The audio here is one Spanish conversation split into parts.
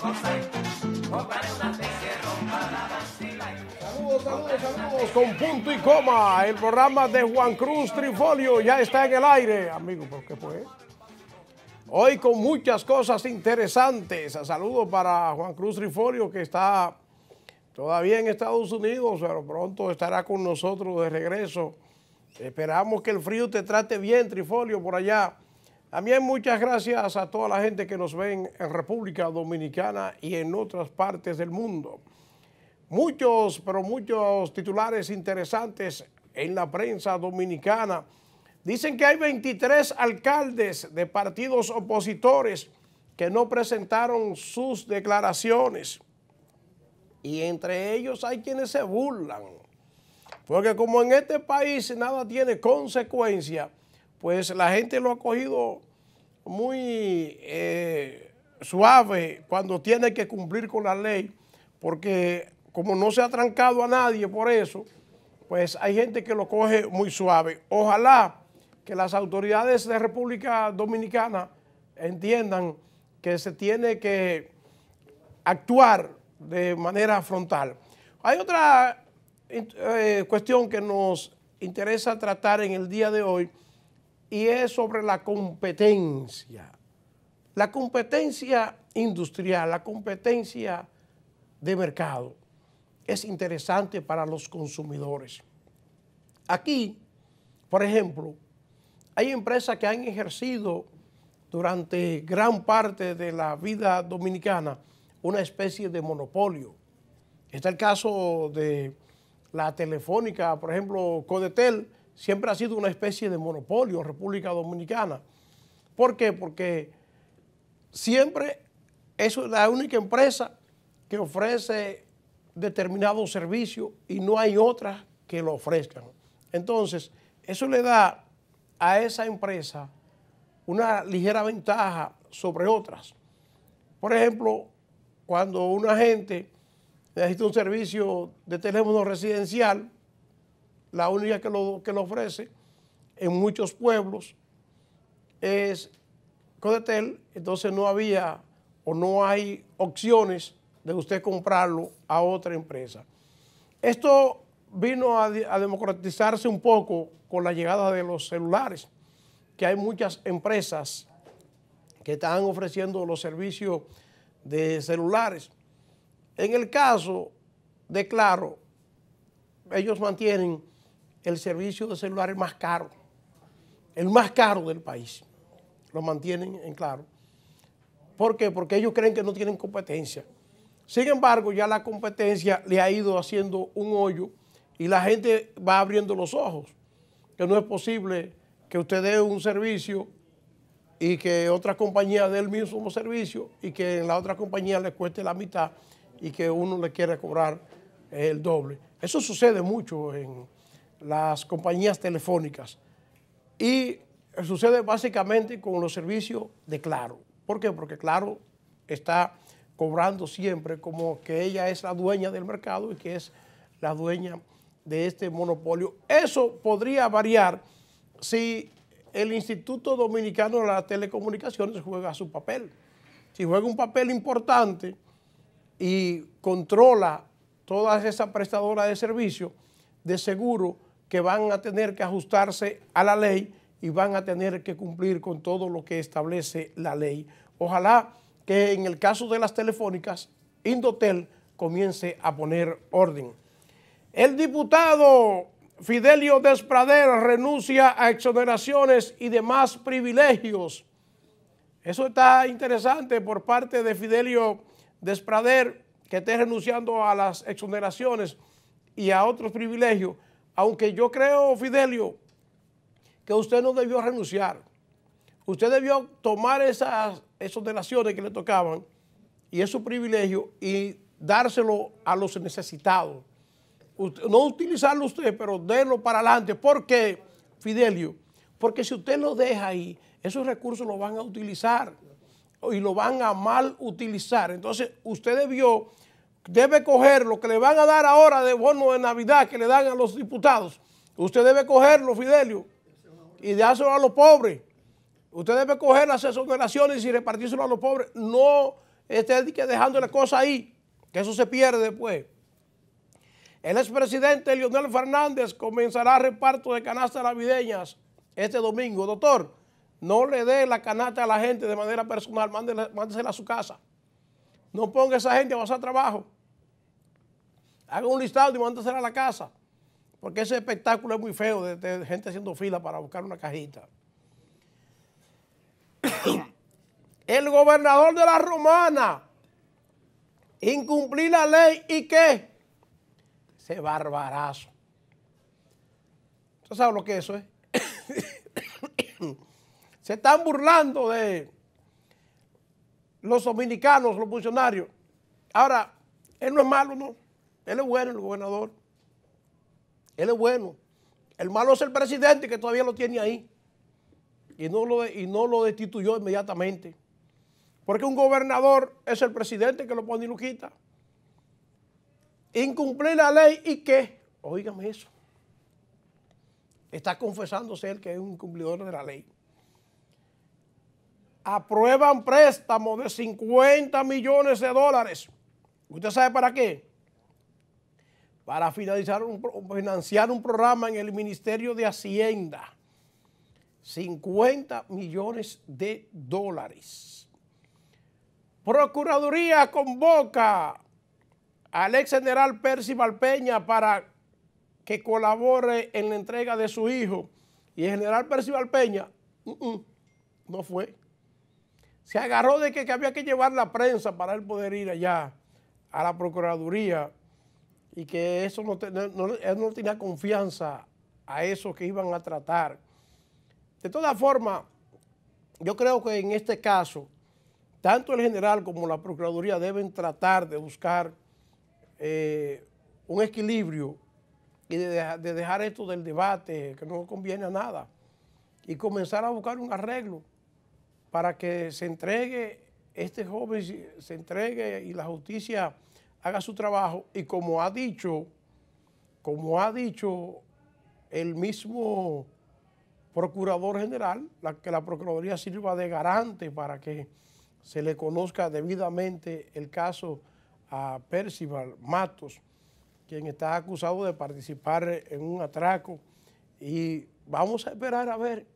Saludos, saludos, saludos con punto y coma. El programa de Juan Cruz Trifolio ya está en el aire, amigo, porque pues Hoy con muchas cosas interesantes. Saludos para Juan Cruz Trifolio que está todavía en Estados Unidos, pero pronto estará con nosotros de regreso. Esperamos que el frío te trate bien, Trifolio, por allá. También muchas gracias a toda la gente que nos ven en República Dominicana y en otras partes del mundo. Muchos, pero muchos titulares interesantes en la prensa dominicana. Dicen que hay 23 alcaldes de partidos opositores que no presentaron sus declaraciones. Y entre ellos hay quienes se burlan. Porque como en este país nada tiene consecuencia, pues la gente lo ha cogido muy eh, suave cuando tiene que cumplir con la ley, porque como no se ha trancado a nadie por eso, pues hay gente que lo coge muy suave. Ojalá que las autoridades de República Dominicana entiendan que se tiene que actuar de manera frontal. Hay otra eh, cuestión que nos interesa tratar en el día de hoy, y es sobre la competencia. La competencia industrial, la competencia de mercado es interesante para los consumidores. Aquí, por ejemplo, hay empresas que han ejercido durante gran parte de la vida dominicana una especie de monopolio. Está el caso de la telefónica, por ejemplo, Codetel, siempre ha sido una especie de monopolio en República Dominicana. ¿Por qué? Porque siempre es la única empresa que ofrece determinado servicio y no hay otras que lo ofrezcan. Entonces, eso le da a esa empresa una ligera ventaja sobre otras. Por ejemplo, cuando una gente necesita un servicio de teléfono residencial, la única que lo, que ofrece en muchos pueblos es Codetel, entonces no había o no hay opciones de usted comprarlo a otra empresa. Esto vino a, democratizarse un poco con la llegada de los celulares, que hay muchas empresas que están ofreciendo los servicios de celulares. En el caso de Claro, ellos mantienen el servicio de celular es más caro, el más caro del país. Lo mantienen en claro. ¿Por qué? Porque ellos creen que no tienen competencia. Sin embargo, ya la competencia le ha ido haciendo un hoyo y la gente va abriendo los ojos, que no es posible que usted dé un servicio y que otra compañía dé el mismo servicio y que en la otra compañía le cueste la mitad y que uno le quiera cobrar el doble. Eso sucede mucho en, las compañías telefónicas. Y sucede básicamente con los servicios de Claro. ¿Por qué? Porque Claro está cobrando siempre como que ella es la dueña del mercado y que es la dueña de este monopolio. Eso podría variar si el Instituto Dominicano de las Telecomunicaciones juega su papel. Si juega un papel importante y controla todas esas prestadoras de servicios, de seguro, que van a tener que ajustarse a la ley y van a tener que cumplir con todo lo que establece la ley. Ojalá que en el caso de las telefónicas, Indotel comience a poner orden. El diputado Fidelio Desprader renuncia a exoneraciones y demás privilegios. Eso está interesante por parte de Fidelio Desprader, que esté renunciando a las exoneraciones y a otros privilegios aunque yo creo, Fidelio, que usted no debió renunciar. Usted debió tomar esas, esos que le tocaban y esos privilegios y dárselo a los necesitados. no utilizarlo usted, pero denlo para adelante. ¿Por qué, Fidelio? Porque si usted lo deja ahí, esos recursos lo van a utilizar y lo van a mal utilizar. Entonces, usted debió debe coger lo que le van a dar ahora de bono de Navidad que le dan a los diputados. Usted debe cogerlo, Fidelio, y dárselo a los pobres. Usted debe coger las exoneraciones y repartírselo a los pobres. No esté dejando la cosa ahí, que eso se pierde después. Pues. El expresidente Leonel Fernández comenzará reparto de canastas navideñas este domingo. Doctor, no le dé la canasta a la gente de manera personal, mándesela, mándesela a su casa. No ponga a esa gente a pasar trabajo. Hagan un listado y mándasela a la casa. Porque ese espectáculo es muy feo de, gente haciendo fila para buscar una cajita. El gobernador de la Romana Incumplí la ley y qué? Ese barbarazo. ¿Usted sabe lo que eso es? Eh? Se están burlando de los dominicanos, los funcionarios. Ahora, él no es malo, ¿no? Él es bueno, el gobernador. Él es bueno. El malo es el presidente que todavía lo tiene ahí. Y no lo, y no lo destituyó inmediatamente. Porque un gobernador es el presidente que lo pone y lo quita. Incumplir la ley y qué. Óigame eso. Está confesándose él que es un incumplidor de la ley. Aprueban préstamos de 50 millones de dólares. ¿Usted sabe para qué? para financiar un programa en el Ministerio de Hacienda. 50 millones de dólares. Procuraduría convoca al ex general percy valpeña para que colabore en la entrega de su hijo. Y el general Percy Valpeña no fue. Se agarró de que, que había que llevar la prensa para él poder ir allá a la Procuraduría y que eso no, tenía confianza a eso que iban a tratar. De todas formas, yo creo que en este caso, tanto el general como la Procuraduría deben tratar de buscar eh, un equilibrio y de, de, dejar esto del debate, que no conviene a nada, y comenzar a buscar un arreglo para que se entregue este joven, se entregue y la justicia haga su trabajo y como ha dicho, como ha dicho el mismo procurador general, que la Procuraduría sirva de garante para que se le conozca debidamente el caso a Percival Matos, quien está acusado de participar en un atraco. Y vamos a esperar a ver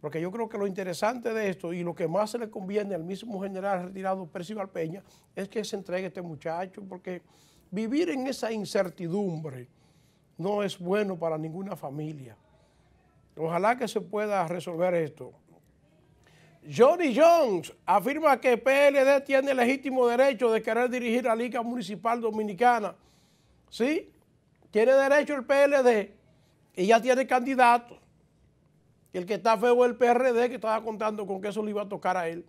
porque yo creo que lo interesante de esto y lo que más se le conviene al mismo general retirado Percival Peña es que se entregue este muchacho, porque vivir en esa incertidumbre no es bueno para ninguna familia. Ojalá que se pueda resolver esto. Johnny Jones afirma que PLD tiene legítimo derecho de querer dirigir la Liga Municipal Dominicana. ¿Sí? Tiene derecho el PLD y ya tiene candidato. El que está feo es el PRD que estaba contando con que eso le iba a tocar a él.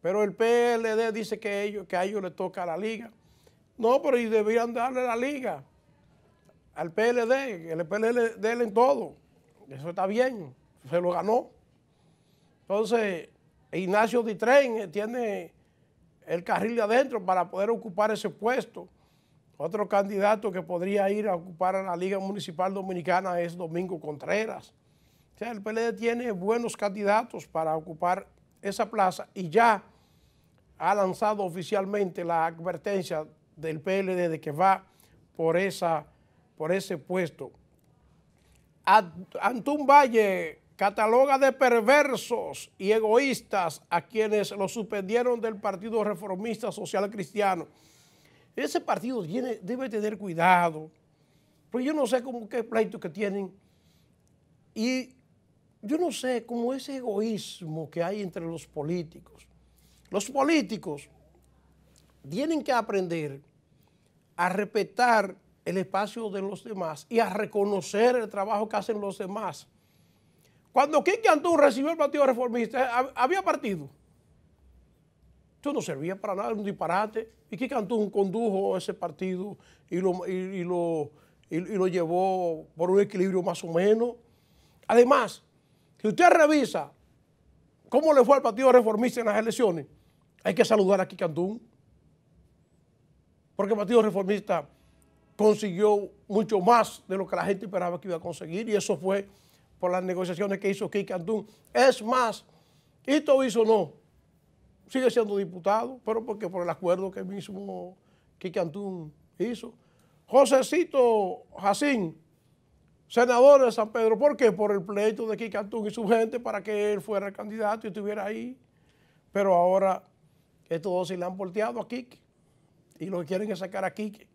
Pero el PLD dice que, que a ellos le toca la liga. No, pero y debían darle la liga al PLD, el PLD en todo. Eso está bien, se lo ganó. Entonces, Ignacio Ditren eh, tiene el carril de adentro para poder ocupar ese puesto. Otro candidato que podría ir a ocupar a la Liga Municipal Dominicana es Domingo Contreras sea, el PLD tiene buenos candidatos para ocupar esa plaza y ya ha lanzado oficialmente la advertencia del PLD de que va por, esa, por ese puesto. Antún Valle cataloga de perversos y egoístas a quienes lo suspendieron del Partido Reformista Social Cristiano. Ese partido debe tener cuidado, Pero yo no sé cómo qué pleito que tienen y yo no sé, cómo ese egoísmo que hay entre los políticos. Los políticos tienen que aprender a respetar el espacio de los demás y a reconocer el trabajo que hacen los demás. Cuando Quique recibió el Partido Reformista, había partido. Esto no servía para nada, un disparate. Y Quique Antún condujo ese partido y lo, lo, y, lo llevó por un equilibrio más o menos. Además, si usted revisa cómo le fue al Partido Reformista en las elecciones, hay que saludar a Cantún. Porque el Partido Reformista consiguió mucho más de lo que la gente esperaba que iba a conseguir y eso fue por las negociaciones que hizo Kik Es más, esto hizo no, sigue siendo diputado, pero porque por el acuerdo que mismo Kik hizo. Josecito Jacín senador de San Pedro. ¿Por qué? Por el pleito de Kikantún y su gente para que él fuera candidato y estuviera ahí. Pero ahora estos dos se le han volteado a Quique y lo que quieren es sacar a Quique.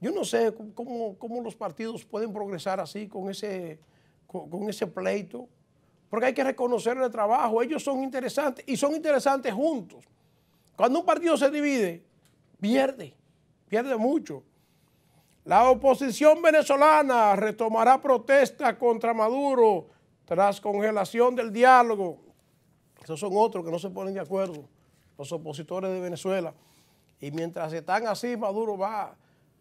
Yo no sé cómo, los partidos pueden progresar así con ese, con ese pleito, porque hay que reconocer el trabajo. Ellos son interesantes y son interesantes juntos. Cuando un partido se divide, pierde, pierde mucho. La oposición venezolana retomará protesta contra Maduro tras congelación del diálogo. Esos son otros que no se ponen de acuerdo, los opositores de Venezuela. Y mientras están así, Maduro va,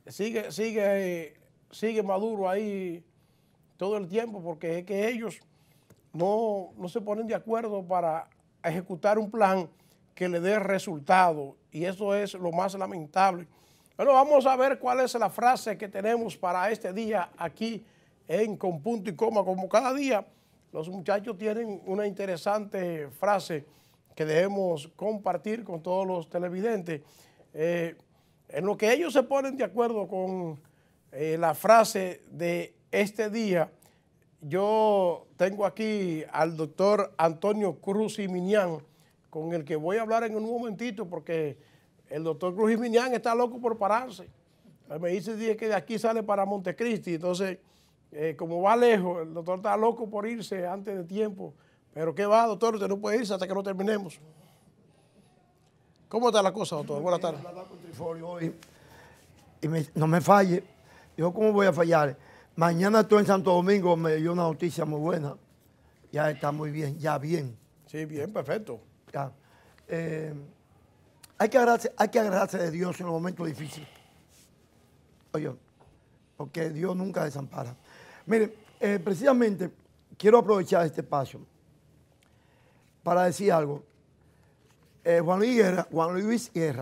sigue, sigue, sigue Maduro ahí todo el tiempo, porque es que ellos no, no se ponen de acuerdo para ejecutar un plan que le dé resultado. Y eso es lo más lamentable. Bueno, vamos a ver cuál es la frase que tenemos para este día aquí en Con Punto y Coma. Como cada día, los muchachos tienen una interesante frase que debemos compartir con todos los televidentes. Eh, en lo que ellos se ponen de acuerdo con eh, la frase de este día, yo tengo aquí al doctor Antonio Cruz y Minián, con el que voy a hablar en un momentito porque el doctor Cruz Jiménez está loco por pararse. Me dice que de aquí sale para Montecristi. Entonces, eh, como va lejos, el doctor está loco por irse antes de tiempo. Pero ¿qué va, doctor? Usted no puede irse hasta que no terminemos. ¿Cómo está la cosa, doctor? Buenas tardes. y no me falle. Yo, ¿cómo voy a fallar? Mañana estoy en Santo Domingo, me dio una noticia muy buena. Ya está muy bien, ya bien. Sí, bien, perfecto. Ya. Eh, hay que agarrarse, de Dios en los momentos difíciles. Oye, porque Dios nunca desampara. Mire, eh, precisamente quiero aprovechar este espacio para decir algo. Eh, Juan, Luis Guerra, Juan Luis eh,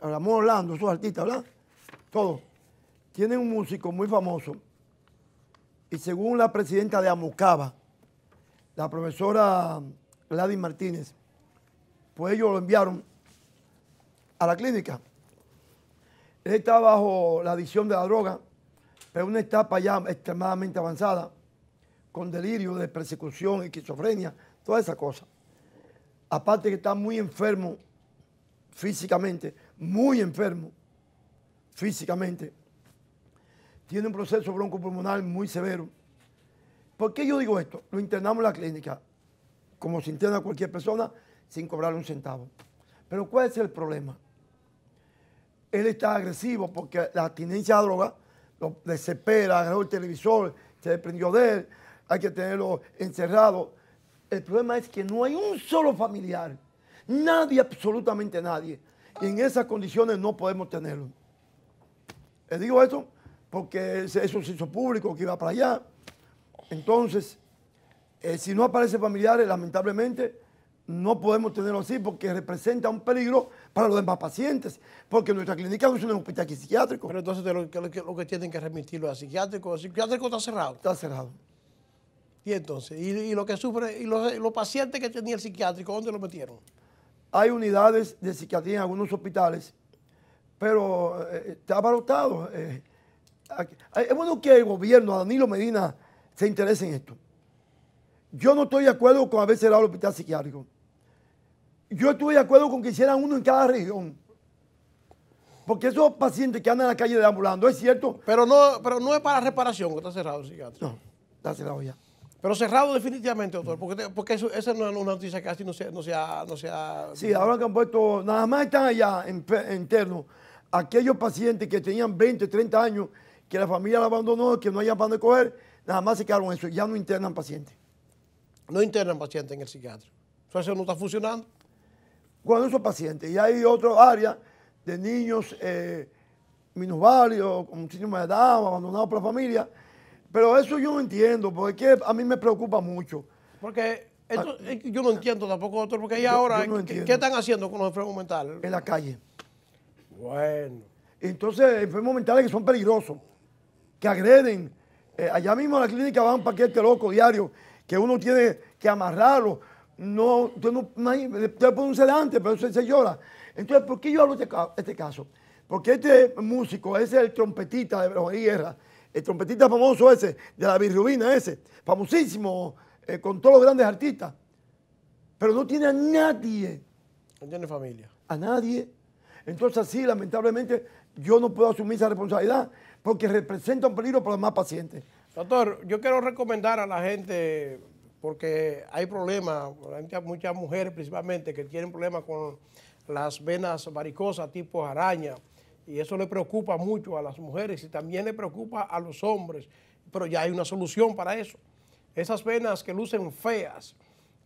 Ramón Orlando, esos artistas, ¿verdad? Todos. Tienen un músico muy famoso y según la presidenta de Amucaba, la profesora Gladys Martínez, pues ellos lo enviaron a la clínica. Él está bajo la adicción de la droga, pero una etapa ya extremadamente avanzada, con delirio de persecución, esquizofrenia, toda esa cosa. Aparte que está muy enfermo físicamente, muy enfermo físicamente. Tiene un proceso broncopulmonar muy severo. ¿Por qué yo digo esto? Lo internamos en la clínica como se entiende a cualquier persona, sin cobrarle un centavo. Pero ¿cuál es el problema? Él está agresivo porque la tendencia a droga lo desespera, agarró el televisor, se desprendió de él, hay que tenerlo encerrado. El problema es que no hay un solo familiar, nadie, absolutamente nadie. Y en esas condiciones no podemos tenerlo. Le digo esto porque es un hizo público, que iba para allá. Entonces, eh, si no aparecen familiares, lamentablemente, no podemos tenerlo así porque representa un peligro para los demás pacientes, porque nuestra clínica no es un hospital psiquiátrico. Pero entonces lo que, tienen que remitirlo es a psiquiátrico, el psiquiátrico está cerrado. Está cerrado. Y entonces, y, lo que sufre, y los, pacientes que tenía el psiquiátrico, ¿dónde lo metieron? Hay unidades de psiquiatría en algunos hospitales, pero eh, eh, está abarrotado. es bueno que el gobierno, Danilo Medina, se interese en esto. Yo no estoy de acuerdo con haber cerrado el hospital psiquiátrico. Yo estoy de acuerdo con que hicieran uno en cada región. Porque esos pacientes que andan en la calle deambulando, es cierto. Pero no, pero no es para reparación que está cerrado el psiquiátrico. No, está cerrado ya. Pero cerrado definitivamente, doctor, porque, porque esa no es una noticia que no se, no ha... Sí, ahora que han puesto, nada más están allá en, internos aquellos pacientes que tenían 20, 30 años, que la familia la abandonó, que no hayan para dónde coger, nada más se quedaron eso, ya no internan pacientes no internan pacientes en el psiquiatra. eso no está funcionando. Cuando esos pacientes, y hay otra área de niños eh, minusválidos, con de edad, abandonados por la familia, pero eso yo no entiendo, porque a mí me preocupa mucho. Porque ah, yo no entiendo tampoco, doctor, porque ahí ahora, ¿qué, están haciendo con los enfermos mentales? En la calle. Bueno. Entonces, enfermos mentales que son peligrosos, que agreden. Eh, allá mismo en la clínica van un paquete loco diario que uno tiene que amarrarlo. No, usted no, usted puede un sedante, pero eso se llora. Entonces, ¿por qué yo hablo de este, este caso? Porque este músico, ese es el trompetista de Juan Guerra, el trompetista famoso ese, de la Rubina ese, famosísimo, eh, con todos los grandes artistas, pero no tiene a nadie. No tiene familia. A nadie. Entonces, así lamentablemente, yo no puedo asumir esa responsabilidad porque representa un peligro para los más pacientes. Doctor, yo quiero recomendar a la gente, porque hay problemas, muchas mujeres principalmente, que tienen problemas con las venas varicosas tipo araña, y eso le preocupa mucho a las mujeres y también le preocupa a los hombres, pero ya hay una solución para eso. Esas venas que lucen feas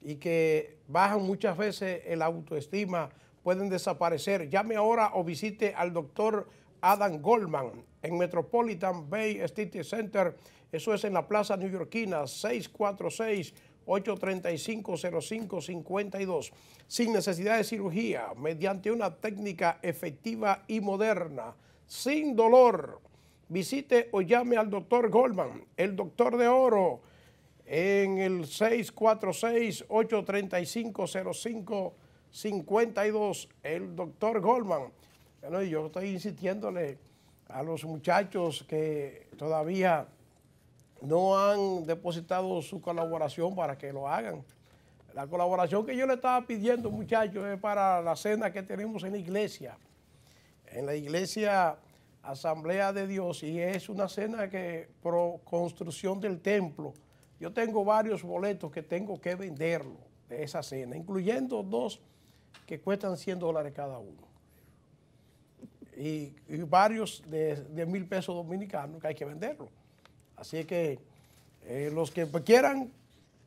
y que bajan muchas veces el autoestima pueden desaparecer. Llame ahora o visite al doctor Adam Goldman en Metropolitan Bay City Center eso es en la Plaza New Yorkina, 646. 835-0552, sin necesidad de cirugía, mediante una técnica efectiva y moderna, sin dolor. Visite o llame al doctor Goldman, el doctor de oro, en el 646-835-0552, el doctor Goldman. Bueno, yo estoy insistiéndole a los muchachos que todavía no han depositado su colaboración para que lo hagan. La colaboración que yo le estaba pidiendo, muchachos, es para la cena que tenemos en la iglesia, en la iglesia Asamblea de Dios, y es una cena que pro construcción del templo. Yo tengo varios boletos que tengo que venderlo de esa cena, incluyendo dos que cuestan 100 dólares cada uno. Y, varios de, de mil pesos dominicanos que hay que venderlo. Así que eh, los que quieran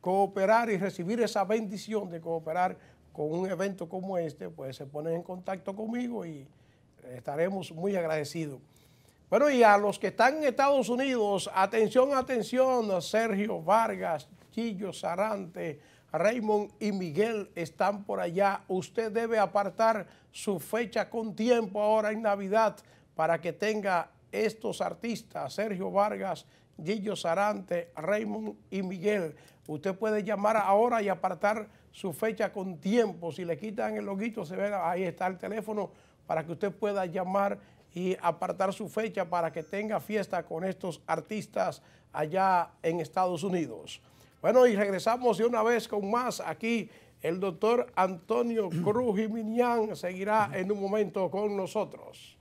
cooperar y recibir esa bendición de cooperar con un evento como este, pues se ponen en contacto conmigo y eh, estaremos muy agradecidos. Bueno, y a los que están en Estados Unidos, atención, atención, Sergio Vargas, Chillo Sarante, Raymond y Miguel están por allá. Usted debe apartar su fecha con tiempo ahora en Navidad para que tenga estos artistas, Sergio Vargas, Gillo Sarante, Raymond y Miguel. Usted puede llamar ahora y apartar su fecha con tiempo. Si le quitan el loguito, se ve, ahí está el teléfono para que usted pueda llamar y apartar su fecha para que tenga fiesta con estos artistas allá en Estados Unidos. Bueno, y regresamos de una vez con más aquí. El doctor Antonio Cruz Jiminián seguirá en un momento con nosotros.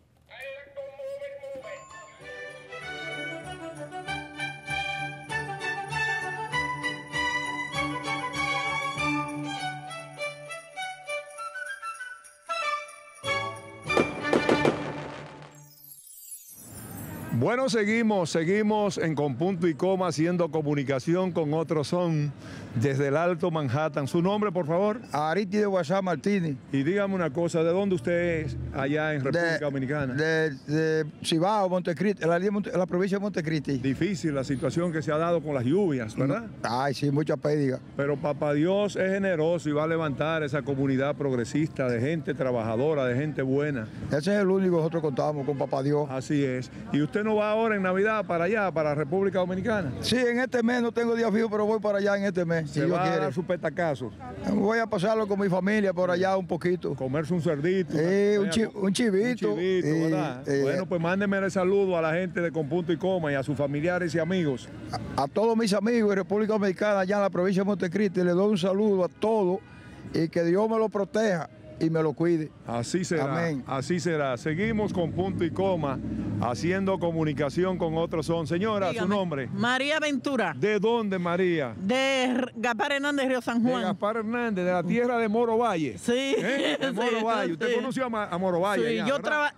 Bueno, seguimos, seguimos en Con Punto y Coma haciendo comunicación con otros son desde el Alto Manhattan. ¿Su nombre, por favor? Ariti de Guasá Martínez. Y dígame una cosa, ¿de dónde usted es allá en República Dominicana? De, de Cibao, Montecristi, la, provincia de Montecristi. Difícil la situación que se ha dado con las lluvias, mm, ¿verdad? Ay, sí, mucha pérdida. Pero papá Dios es generoso y va a levantar esa comunidad progresista de gente trabajadora, de gente buena. Ese es el único que nosotros contamos con papá Dios. Así es. Y usted no va ahora en Navidad para allá, para República Dominicana? Sí, en este mes no tengo día fijo, pero voy para allá en este mes. Si Se va a dar su petacazo. Voy a pasarlo con mi familia por allá un poquito. Comerse un cerdito. un, chivito. Un chivito, ¿verdad? Eh. bueno, pues mándeme el saludo a la gente de Con y Coma y a sus familiares y amigos. A, todos mis amigos de República Dominicana, allá en la provincia de Montecristi, le doy un saludo a todos y que Dios me lo proteja y me lo cuide. Así será. Así será. Seguimos con punto y coma, haciendo comunicación con otros son. Señora, su nombre. María Ventura. ¿De dónde, María? De Gaspar Hernández, Río San Juan. De Gaspar Hernández, de la tierra de Moro Valle. Sí. ¿Eh? Moro Valle. Usted conoció a, Moro Valle. Sí,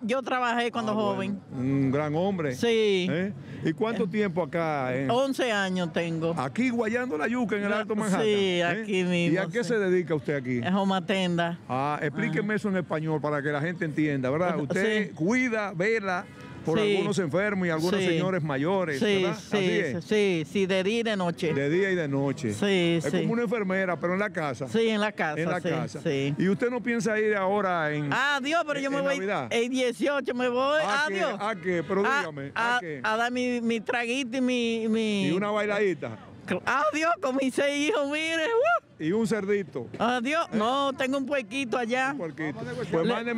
yo, trabajé cuando ah, joven. Un gran hombre. Sí. ¿Eh? ¿Y cuánto eh. tiempo acá? 11 años tengo. Aquí guayando la yuca en el Alto Manhattan. Sí, aquí mismo. ¿Y a qué se dedica usted aquí? Es homatenda. Ah, Explíqueme eso en español para que la gente entienda, ¿verdad? Usted cuida, vela por algunos enfermos y algunos señores mayores, sí, ¿verdad? Sí, sí, sí, de día y de noche. De día y de noche. Sí, sí. Es como una enfermera, pero en la casa. Sí, en la casa. En la casa. Y usted no piensa ir ahora en. Ah, Dios, pero yo me voy. El 18 me voy. Adiós. Ah, ¿A qué? Pero ah, dígame. ¿A, ah, qué? a dar mi, mi, traguito y mi, Y una bailadita. Adiós, con mis seis hijos, mire. Uh y un cerdito. Adiós. Eh. No, tengo un puequito allá. Un puerquito.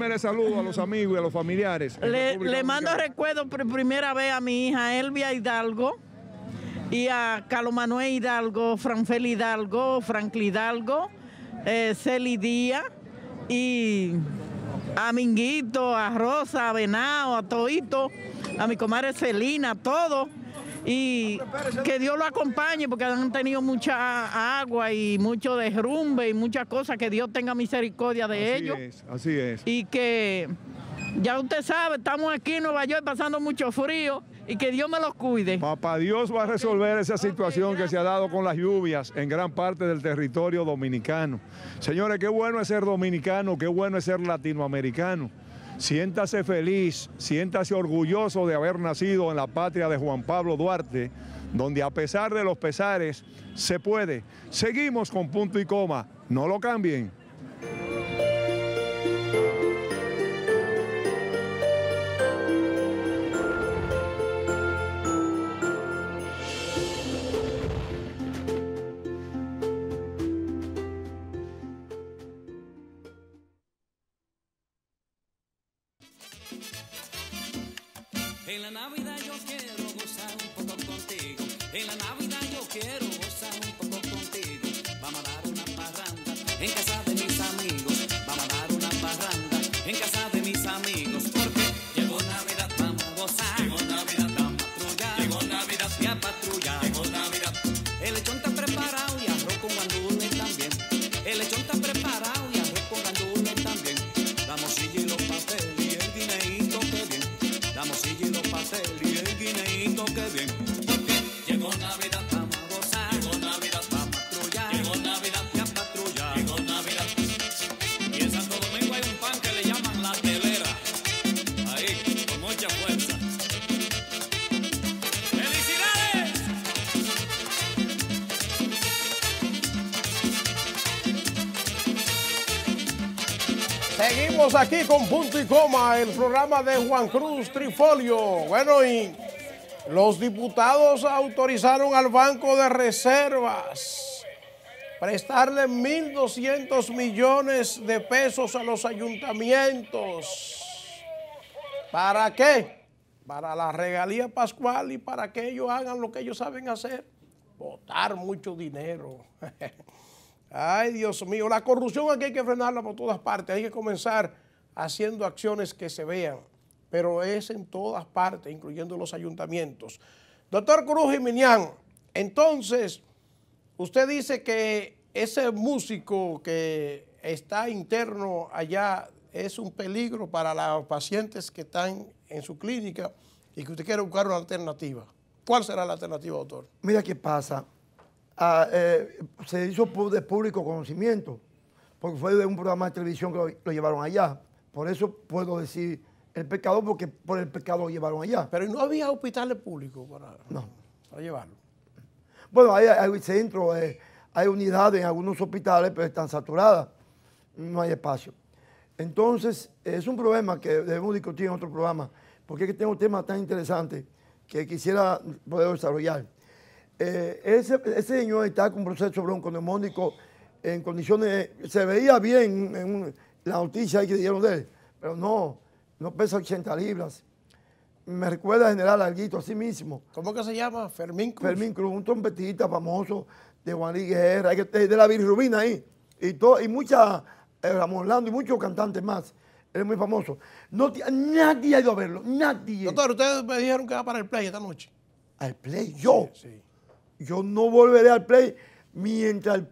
Pues saludo a los amigos y a los familiares. Le, mando recuerdo por primera vez a mi hija Elvia Hidalgo y a Carlos Manuel Hidalgo, Franfel Hidalgo, Franklin Hidalgo, eh, Celi Díaz y a Minguito, a Rosa, a Venao, a Toito, a mi comadre Celina, a todos y que Dios lo acompañe porque han tenido mucha agua y mucho derrumbe y muchas cosas, que Dios tenga misericordia de así ellos. Es, así es. Y que ya usted sabe, estamos aquí en Nueva York pasando mucho frío y que Dios me los cuide. Papá Dios va a resolver esa situación que se ha dado con las lluvias en gran parte del territorio dominicano. Señores, qué bueno es ser dominicano, qué bueno es ser latinoamericano. Siéntase feliz, siéntase orgulloso de haber nacido en la patria de Juan Pablo Duarte, donde a pesar de los pesares se puede. Seguimos con punto y coma, no lo cambien. Amaral. aquí con Punto y Coma, el programa de Juan Cruz Trifolio. Bueno, y los diputados autorizaron al Banco de Reservas prestarle 1.200 millones de pesos a los ayuntamientos. ¿Para qué? Para la regalía pascual y para que ellos hagan lo que ellos saben hacer, votar mucho dinero. Ay, Dios mío, la corrupción aquí hay que frenarla por todas partes, hay que comenzar haciendo acciones que se vean, pero es en todas partes, incluyendo los ayuntamientos. Doctor Cruz Jiménez, entonces, usted dice que ese músico que está interno allá es un peligro para los pacientes que están en su clínica y que usted quiere buscar una alternativa. ¿Cuál será la alternativa, doctor? Mira qué pasa. Eh, se hizo de público conocimiento, porque fue de un programa de televisión que lo, llevaron allá. Por eso puedo decir el pecado, porque por el pecado lo llevaron allá. Pero no había hospitales públicos para, no. llevarlo. Bueno, hay, centros, eh, hay unidades en algunos hospitales, pero están saturadas, no hay espacio. Entonces, es un problema que debemos discutir en otro programa, porque es que tengo temas tan interesante que quisiera poder desarrollar. Eh, ese, ese, señor está con un proceso neumónico en condiciones, se veía bien en la noticia que dieron de él, pero no, no pesa 80 libras. Me recuerda al general Alguito, así mismo. ¿Cómo que se llama? Fermín Cruz. Fermín Cruz, un trompetista famoso de Juan Luis Guerra, de la Virrubina ahí, y, todo, y mucha, eh, Ramón y muchos cantantes más. Él es muy famoso. nadie ha ido a verlo, nadie. Doctor, ustedes me dijeron que va para el play esta noche. ¿Al play? ¿Yo? sí yo no volveré al play mientras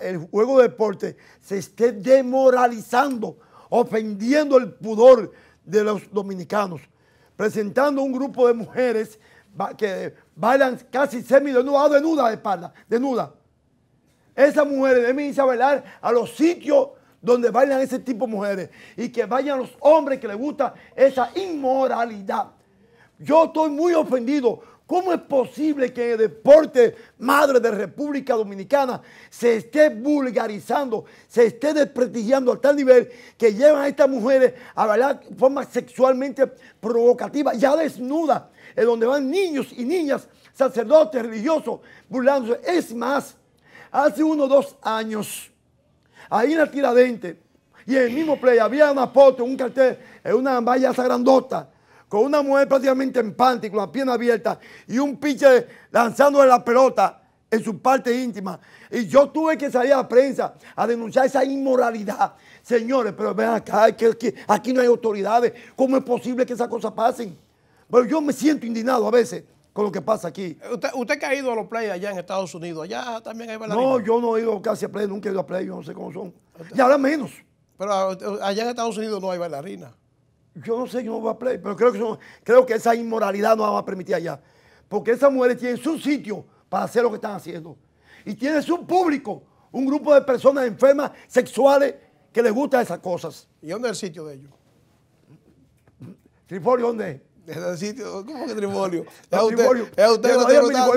el juego de deporte se esté demoralizando, ofendiendo el pudor de los dominicanos, presentando un grupo de mujeres que bailan casi semi ah, desnudas de espalda, desnudas. Esas mujeres deben irse a bailar a los sitios donde bailan ese tipo de mujeres y que vayan los hombres que les gusta esa inmoralidad. Yo estoy muy ofendido ¿Cómo es posible que en el deporte madre de República Dominicana se esté vulgarizando, se esté desprestigiando a tal nivel que llevan a estas mujeres a bailar de forma sexualmente provocativa, ya desnuda, en donde van niños y niñas, sacerdotes, religiosos, burlándose? Es más, hace uno o dos años, ahí en la tiradente, y en el mismo play había una foto, un cartel, en una valla sagrandota, con una mujer prácticamente en panty, con la pierna abierta, y un pinche lanzándole la pelota en su parte íntima. Y yo tuve que salir a la prensa a denunciar esa inmoralidad. Señores, pero ven acá, aquí, no hay autoridades. ¿Cómo es posible que esas cosas pasen? Pero yo me siento indignado a veces con lo que pasa aquí. ¿Usted, usted que ha ido a los play allá en Estados Unidos? ¿Allá también hay bailarinas? No, yo no he ido casi a play, nunca he ido a play, yo no sé cómo son. Y ahora menos. Pero allá en Estados Unidos no hay bailarinas. Yo no sé, yo no a play, pero creo que, creo que esa inmoralidad no va a permitir allá. Porque esas mujeres tienen su sitio para hacer lo que están haciendo. Y tienen su público, un grupo de personas enfermas, sexuales, que les gustan esas cosas. ¿Y dónde es el sitio de ellos? Triforio, ¿dónde es? ¿Cómo que tribolio? Es usted, es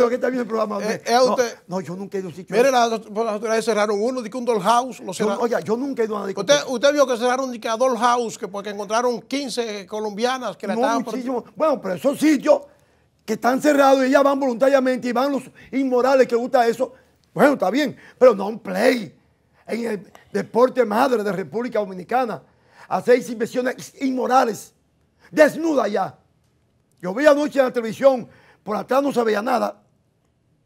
usted que el programa. Es No, yo nunca he ido a un sitio. Mire, las autoridades cerraron uno, de un dollhouse. Lo cerraron. Oye, yo nunca he ido a una Usted, vio que cerraron de a dollhouse que porque encontraron 15 colombianas que la estaban... Muchísimo. Bueno, pero esos sitios que están cerrados y ya van voluntariamente y van los inmorales que gusta eso. Bueno, está bien, pero no un play en el deporte madre de República Dominicana. Hacer inversiones inmorales, desnuda ya. Yo vi anoche en la televisión, por acá no se veía nada.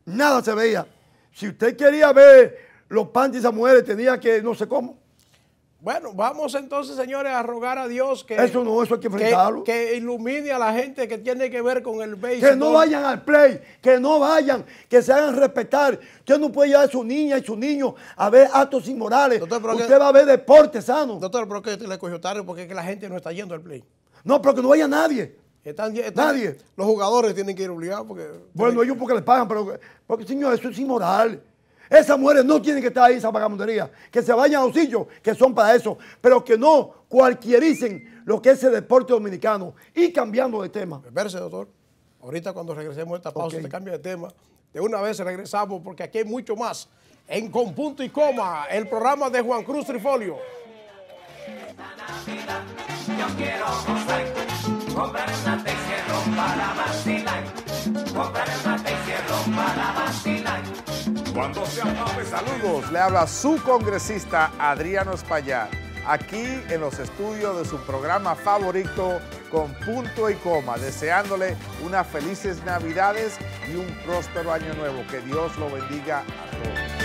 Nada se veía. Si usted quería ver los panties a mujeres, tenía que no sé cómo. Bueno, vamos entonces, señores, a rogar a Dios que. Eso no, eso hay que enfrentarlo. Que, ilumine a la gente que tiene que ver con el béisbol. Que no vayan al play, que no vayan, que se hagan respetar. Usted no puede llevar a su niña y su niño a ver actos inmorales. Usted va a ver deporte sano. Doctor, pero que le cogió tarde porque que la gente no está yendo al play. No, pero que no vaya nadie. Nadie. Los jugadores tienen que ir obligados porque. Bueno, ellos porque les pagan, pero. Porque, señor, eso es inmoral. Esas mujeres no tienen que estar ahí, esa vagabundería. Que se vayan a los que son para eso. Pero que no cualquiericen lo que es el deporte dominicano. Y cambiando de tema. Verse, doctor. Ahorita cuando regresemos a esta pausa, se cambia de tema. De una vez regresamos porque aquí hay mucho más. En Con Punto y Coma, el programa de Juan Cruz Trifolio. Comprar Comprar Cuando se saludos. Le habla su congresista Adriano Espaillat. Aquí en los estudios de su programa favorito con punto y coma, deseándole unas felices navidades y un próspero año nuevo. Que Dios lo bendiga a todos.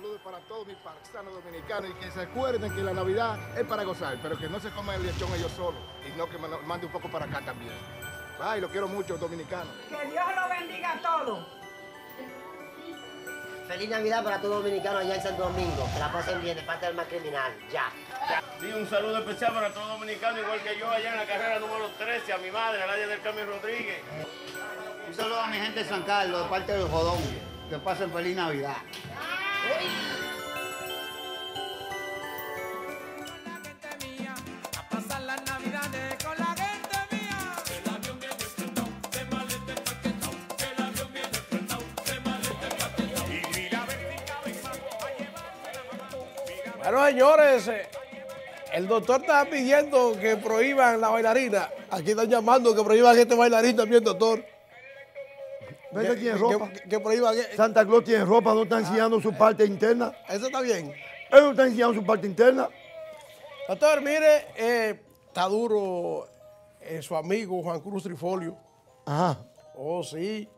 saludos para todos mis paisanos dominicanos y que se acuerden que la Navidad es para gozar, pero que no se coman el lechón ellos solos y no que me mande un poco para acá también. Ay, lo quiero mucho, dominicano. Que Dios los bendiga a todos. Feliz Navidad para todos los dominicanos allá en Santo Domingo. Que la pasen bien de parte del más criminal. Ya. un saludo especial para todos dominicanos, igual que yo allá en la carrera número 13, a mi madre, a área del Carmen Rodríguez. Un saludo a mi gente de San Carlos, de parte del Jodón. Que pasen feliz Navidad. Bueno, señores, eh, el doctor está pidiendo que prohíban la bailarina. Aquí están llamando que prohíban a este bailarín también, doctor ropa. Santa Claus tiene ropa, no está ah. enseñando su parte interna. Eso está bien. Él no está enseñando su parte interna. Doctor, mire, eh, está duro eh, su amigo Juan Cruz Trifolio. Ajá. Oh, sí.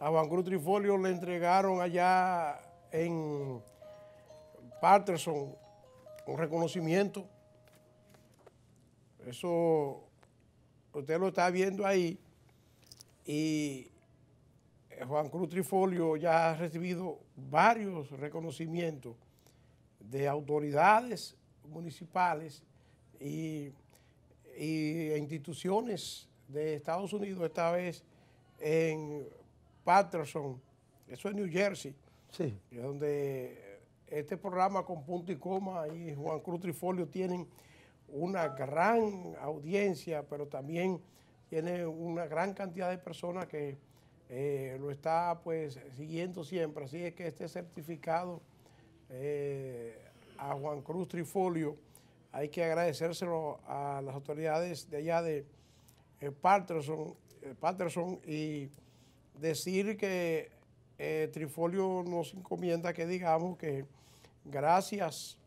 A Juan Cruz Trifolio le entregaron allá en Patterson un reconocimiento. Eso usted lo está viendo ahí. Y Juan Cruz Trifolio ya ha recibido varios reconocimientos de autoridades municipales e instituciones de Estados Unidos, esta vez en Patterson, eso es New Jersey, donde este programa con punto y coma y Juan Cruz Trifolio tienen una gran audiencia, pero también tiene una gran cantidad de personas que eh, lo está pues siguiendo siempre. Así es que este certificado eh, a Juan Cruz Trifolio hay que agradecérselo a las autoridades de allá de eh, Patterson, y decir que Trifolio nos encomienda que digamos que gracias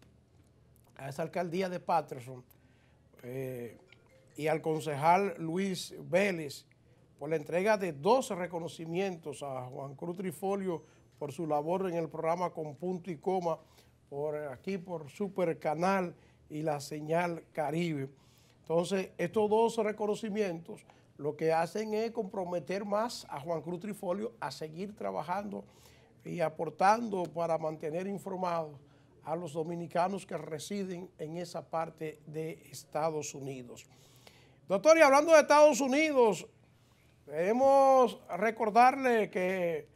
a esa alcaldía de Patterson y al concejal Luis Vélez, por la entrega de dos reconocimientos a Juan Cruz Trifolio por su labor en el programa Con Punto y Coma, por aquí por Super Canal y la señal Caribe. Entonces, estos dos reconocimientos lo que hacen es comprometer más a Juan Cruz Trifolio a seguir trabajando y aportando para mantener informados a los dominicanos que residen en esa parte de Estados Unidos. Doctor, y hablando de Estados Unidos, Debemos recordarle que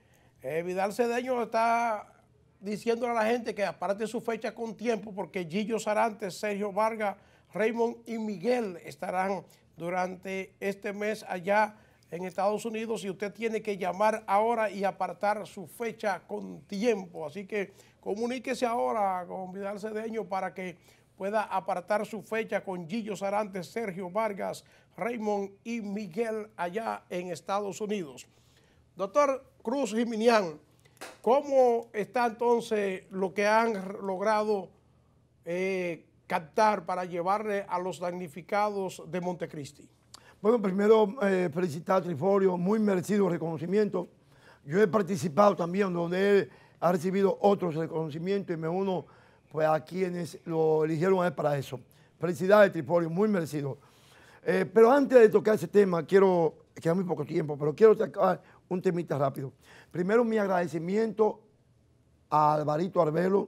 eh, Vidal Cedeño está diciendo a la gente que aparte su fecha con tiempo, porque Gillo Sarantes, Sergio Vargas, Raymond y Miguel estarán durante este mes allá en Estados Unidos y usted tiene que llamar ahora y apartar su fecha con tiempo. Así que comuníquese ahora con Vidal Cedeño para que pueda apartar su fecha con Gillo Sarantes, Sergio Vargas, Raymond y Miguel allá en Estados Unidos. Doctor Cruz Jiminián, ¿cómo está entonces lo que han logrado eh, captar para llevarle a los damnificados de Montecristi? Bueno, primero eh, felicitar a Triforio, muy merecido reconocimiento. Yo he participado también donde él ha recibido otros reconocimientos y me uno pues, a quienes lo eligieron a él para eso. Felicidades, Triforio, muy merecido. Eh, pero antes de tocar ese tema, quiero, queda muy poco tiempo, pero quiero sacar un temita rápido. Primero, mi agradecimiento a Alvarito Arbelo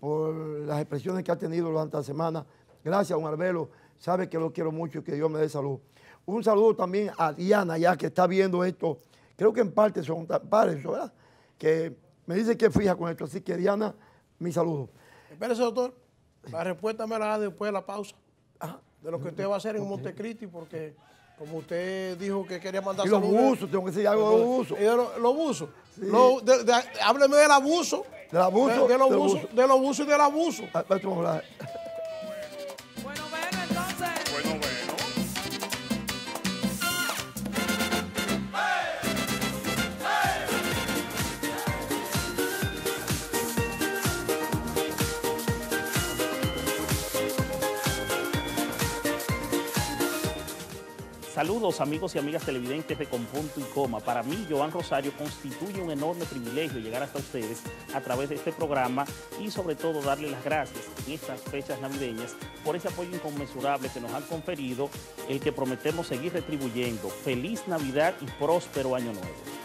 por las expresiones que ha tenido durante la semana. Gracias, don Arbelo. Sabe que lo quiero mucho y que Dios me dé salud. Un saludo también a Diana, ya que está viendo esto. Creo que en parte son padres, ¿verdad? Que me dice que fija con esto. Así que, Diana, mi saludo. Espérese, doctor. La respuesta me la da después de la pausa. Ajá de lo que usted va a hacer en Montecristi, porque como usted dijo que quería mandar y los abusos tengo que decir algo de los buzos. Eh, los lo buzos. hábleme del abuso. Del abuso. De, los de los buzos y del abuso. Ah, Saludos amigos y amigas televidentes de Con Punto y Coma. Para mí, Joan Rosario constituye un enorme privilegio llegar hasta ustedes a través de este programa y sobre todo darle las gracias en estas fechas navideñas por ese apoyo inconmensurable que nos han conferido, el que prometemos seguir retribuyendo. Feliz Navidad y próspero Año Nuevo.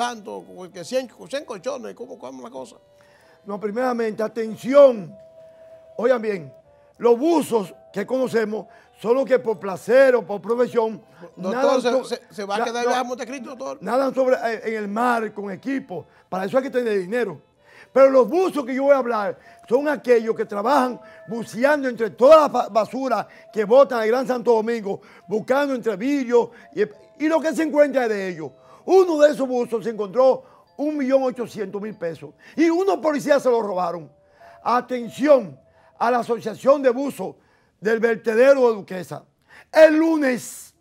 tanto, con el que 100, colchones, ¿cómo, cómo la cosa? No, primeramente, atención. Oigan bien, los buzos que conocemos son los que por placer o por profesión. Doctor, se, va a quedar Montecristo, doctor? Nadan sobre, eh, en el mar con equipo. Para eso hay que tener dinero. Pero los buzos que yo voy a hablar son aquellos que trabajan buceando entre toda la basura que botan el Gran Santo Domingo, buscando entre vidrios y, y lo que se encuentra de ellos uno de esos buzos se encontró 1.800.000 pesos y unos policías se lo robaron. Atención a la Asociación de Buzos del Vertedero de Duquesa. El lunes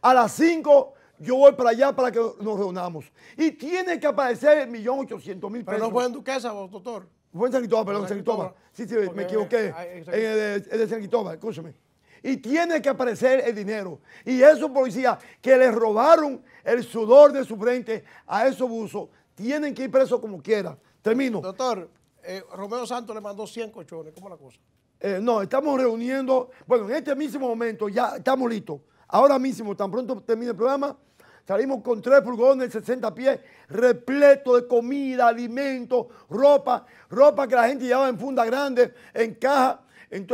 a las 5 yo voy para allá para que nos reunamos. Y tiene que aparecer el millón pesos. Pero no fue en Duquesa, doctor. Fue en San Cristóbal, perdón, en San Cristóbal. Sí, sí, me equivoqué. Es de, San Cristóbal, escúchame. Y tiene que aparecer el dinero. Y esos policías que les robaron el sudor de su frente a esos buzos, tienen que ir presos como quiera. Termino. Doctor, eh, Romeo Santos le mandó 100 colchones, ¿cómo la cosa? Eh, no, estamos reuniendo, bueno, en este mismo momento ya estamos listos. Ahora mismo, tan pronto termine el programa, salimos con tres furgones, 60 pies, repleto de comida, alimentos, ropa, ropa que la gente llevaba en funda grande, en caja,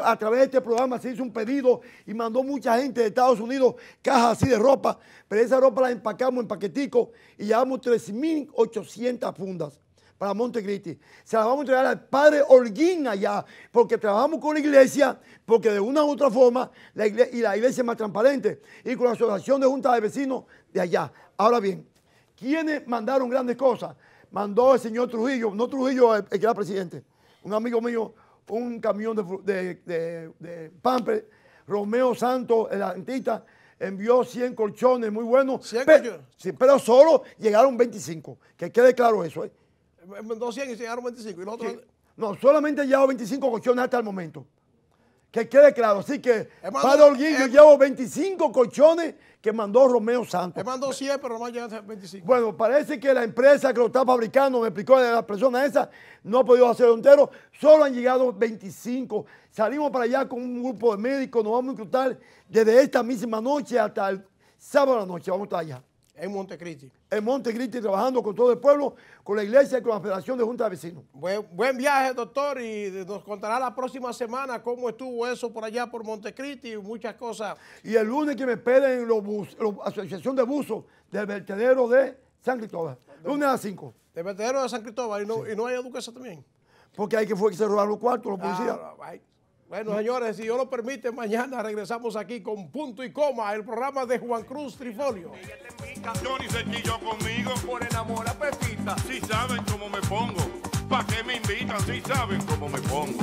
a través de este programa se hizo un pedido y mandó mucha gente de Estados Unidos cajas así de ropa, pero esa ropa la empacamos en paqueticos y llevamos 3.800 fundas para Montecristi. Se la vamos a entregar al padre Holguín allá, porque trabajamos con la iglesia, porque de una u otra forma, la iglesia, y la iglesia es más transparente, y con la asociación de juntas de vecinos de allá. Ahora bien, ¿quiénes mandaron grandes cosas? Mandó el señor Trujillo, no Trujillo, el que era presidente, un amigo mío, un camión de, de, de Pampers. Romeo Santos, el artista, envió 100 colchones muy buenos. 100 colchones. Sí, pero solo llegaron 25. Que quede claro eso. ¿eh? 200 eh, eh, y llegaron 25. No, solamente han 25 colchones hasta el momento. Que quede claro, así que Padre yo llevo 25 colchones que mandó Romeo Santos. Me mandó 100, pero nomás 25. Bueno, parece que la empresa que lo está fabricando, me explicó la persona esa, no ha podido hacer entero, solo han llegado 25. Salimos para allá con un grupo de médicos, nos vamos a incrustar desde esta misma noche hasta el sábado de la noche, vamos a estar allá. En Montecristi. En Montecristi, trabajando con todo el pueblo, con la iglesia y con la Federación de Juntas de Vecinos. Buen, viaje, doctor, y nos contará la próxima semana cómo estuvo eso por allá por Montecristi y muchas cosas. Y el lunes que me esperen la Asociación de Buzos del vertedero de San Cristóbal. Lunes a las 5. Del vertedero de San Cristóbal, y no, hay educación también. Porque hay que fue los cuartos, los policías. Ah, bueno, señores, si Dios lo permite, mañana regresamos aquí con Punto y Coma, el programa de Juan Cruz Trifolio. Johnny se conmigo por enamora Pepita. Si saben cómo me pongo, ¿pa' qué me invitan? Si saben cómo me pongo,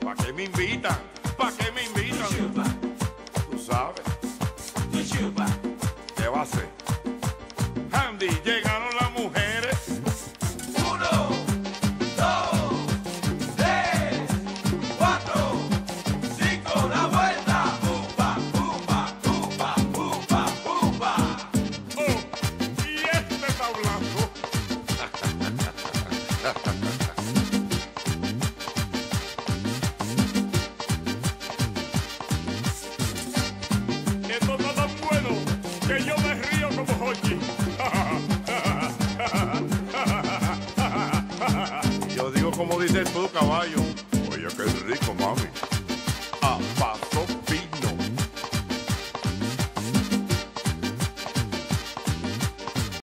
¿pa' qué me invitan? ¿Pa' qué me invitan? Tú sabes. ¿Qué va a hacer? Andy, llegaron Tu caballo. Oye, qué rico, mami.